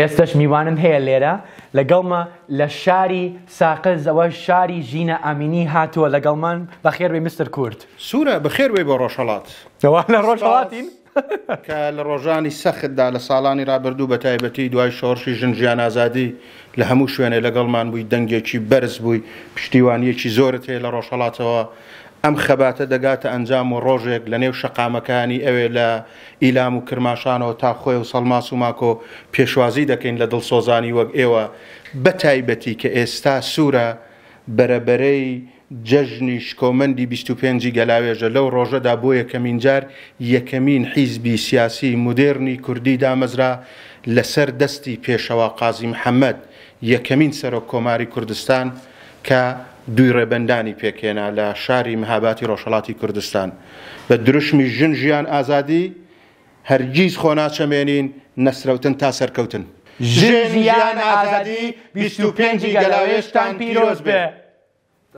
ئێستش میوانم هەیە لێرە لەگەڵمە لە شاری ساقز ئەوە شاری ژینە ئامینی هاتووە لەگەڵمان بەخێربێ مستر کورد سوورە بەخێربێ بۆ ڕۆژهڵات لە ڕۆژهڵاتین کە لە ڕۆژانی سەختدا لە ساڵانی رابرردوو بە تایبەتی دوای شۆڕشی ژنجیان ئازادی لە هەموو شوێنێ لەگەڵمان بووی دەنگێکی بەرز بووی پشتیوانیەکی زۆرت هەیە لە ڕۆژهڵاتەوە ئەم خەباتە دەگاتە ئەنجام و ڕۆژێک لە نێو شەقامەکانی ئەوێ لە ئیلام و کرماشانەوە تا خۆی و سەلماس و ماکۆ پێشوازی دەکەین لە دڵسۆزانی وەک ئێوە بەتایبەتی کە ئێستا سوورە بەرەبەرەی جەژنی شکۆمەندی 25 گەلاوێژە لەو ڕۆژەدا بۆ یەکەمین جار یەکەمین حیزبی سیاسی مدررنی کوردی دامەزرا لەسەر دەستی پێشەوە قازی محەممەد یەکەمین سەرۆک کۆماری کوردستان کە دوی ڕێبندانی پێکێنا لە شاری مهاباتی ڕۆژهڵاتی کوردستان بە دروشمی ژن ژیان ئازادی هەرگیز خۆناچەمێنین نەسرەوتن تا سەرکەوتن. ژن ژیان ئازادی 25 گەلاوێشتان پیرۆز بێ.